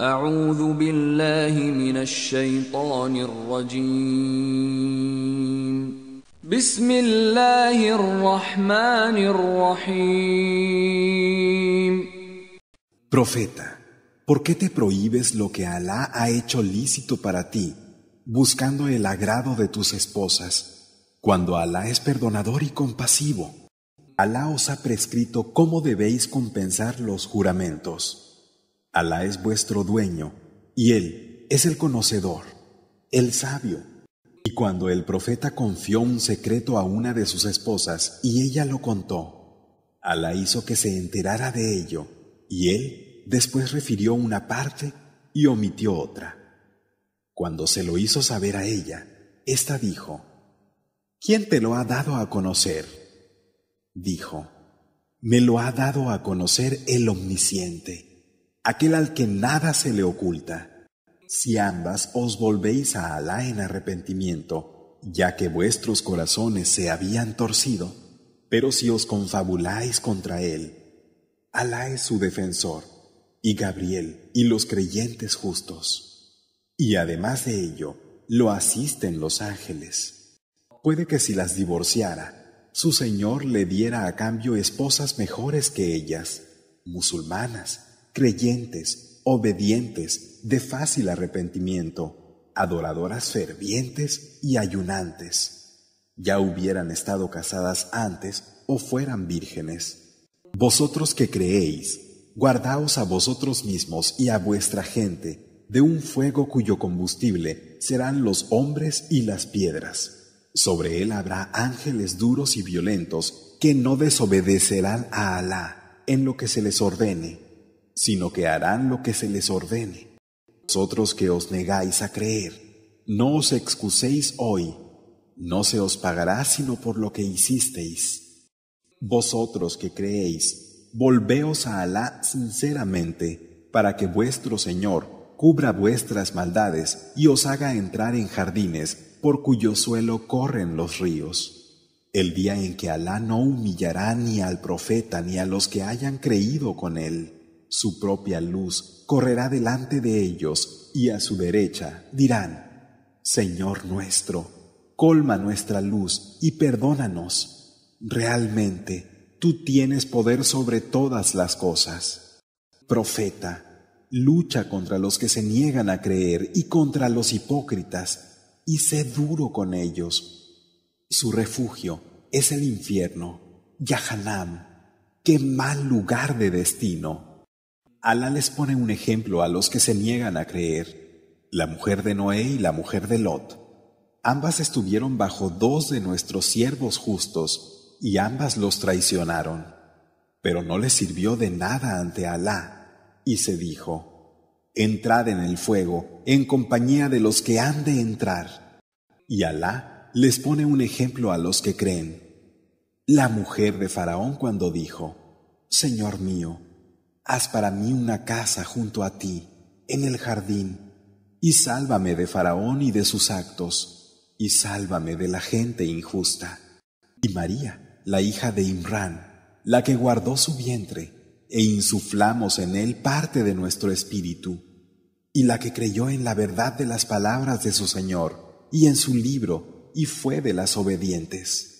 أعوذ Profeta, ¿por qué te prohíbes lo que Alá ha hecho lícito para ti, buscando el agrado de tus esposas, cuando Alá es perdonador y compasivo? Alá os ha prescrito cómo debéis compensar los juramentos. Alá es vuestro dueño y Él es el conocedor, el sabio. Y cuando el profeta confió un secreto a una de sus esposas y ella lo contó, Alá hizo que se enterara de ello y Él después refirió una parte y omitió otra. Cuando se lo hizo saber a ella, ésta dijo, ¿Quién te lo ha dado a conocer? Dijo, me lo ha dado a conocer el omnisciente aquel al que nada se le oculta. Si ambas os volvéis a Alá en arrepentimiento, ya que vuestros corazones se habían torcido, pero si os confabuláis contra él, Alá es su defensor, y Gabriel y los creyentes justos. Y además de ello, lo asisten los ángeles. Puede que si las divorciara, su Señor le diera a cambio esposas mejores que ellas, musulmanas, creyentes, obedientes, de fácil arrepentimiento, adoradoras fervientes y ayunantes. Ya hubieran estado casadas antes o fueran vírgenes. Vosotros que creéis, guardaos a vosotros mismos y a vuestra gente de un fuego cuyo combustible serán los hombres y las piedras. Sobre él habrá ángeles duros y violentos que no desobedecerán a Alá en lo que se les ordene sino que harán lo que se les ordene. Vosotros que os negáis a creer, no os excuséis hoy, no se os pagará sino por lo que hicisteis. Vosotros que creéis, volveos a Alá sinceramente, para que vuestro Señor cubra vuestras maldades y os haga entrar en jardines por cuyo suelo corren los ríos el día en que Alá no humillará ni al profeta ni a los que hayan creído con él. Su propia luz correrá delante de ellos y a su derecha dirán, Señor nuestro, colma nuestra luz y perdónanos. Realmente, tú tienes poder sobre todas las cosas. Profeta, lucha contra los que se niegan a creer y contra los hipócritas, y sé duro con ellos. Su refugio es el infierno, Yahanam. ¡Qué mal lugar de destino! Alá les pone un ejemplo a los que se niegan a creer, la mujer de Noé y la mujer de Lot. Ambas estuvieron bajo dos de nuestros siervos justos y ambas los traicionaron. Pero no les sirvió de nada ante Alá, y se dijo, Entrad en el fuego en compañía de los que han de entrar. Y Alá les pone un ejemplo a los que creen. La mujer de Faraón cuando dijo, Señor mío, haz para mí una casa junto a ti, en el jardín, y sálvame de Faraón y de sus actos, y sálvame de la gente injusta. Y María, la hija de Imran, la que guardó su vientre, e insuflamos en él parte de nuestro espíritu, y la que creyó en la verdad de las palabras de su Señor, y en su libro, y fue de las obedientes.